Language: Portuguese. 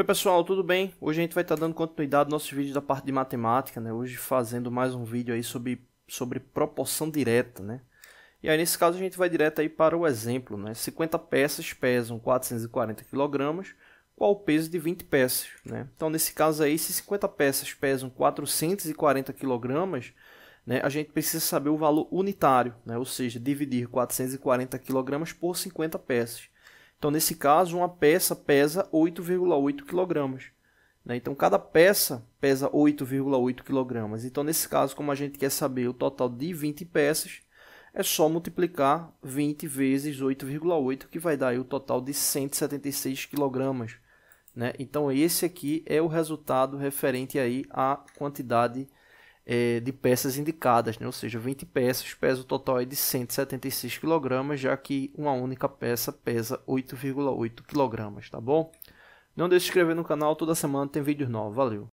Oi pessoal, tudo bem? Hoje a gente vai estar tá dando continuidade ao nosso vídeo da parte de matemática, né? Hoje fazendo mais um vídeo aí sobre, sobre proporção direta, né? E aí nesse caso a gente vai direto aí para o exemplo, né? 50 peças pesam 440 kg, qual o peso de 20 peças, né? Então nesse caso aí, se 50 peças pesam 440 kg, né, a gente precisa saber o valor unitário, né? Ou seja, dividir 440 kg por 50 peças. Então, nesse caso, uma peça pesa 8,8 kg. Né? Então, cada peça pesa 8,8 kg. Então, nesse caso, como a gente quer saber o total de 20 peças, é só multiplicar 20 vezes 8,8, que vai dar o total de 176 kg. Né? Então, esse aqui é o resultado referente aí à quantidade de é, de peças indicadas, né? ou seja, 20 peças, peso total é de 176 kg, já que uma única peça pesa 8,8 kg, tá bom? Não deixe de se inscrever no canal, toda semana tem vídeos novos, valeu!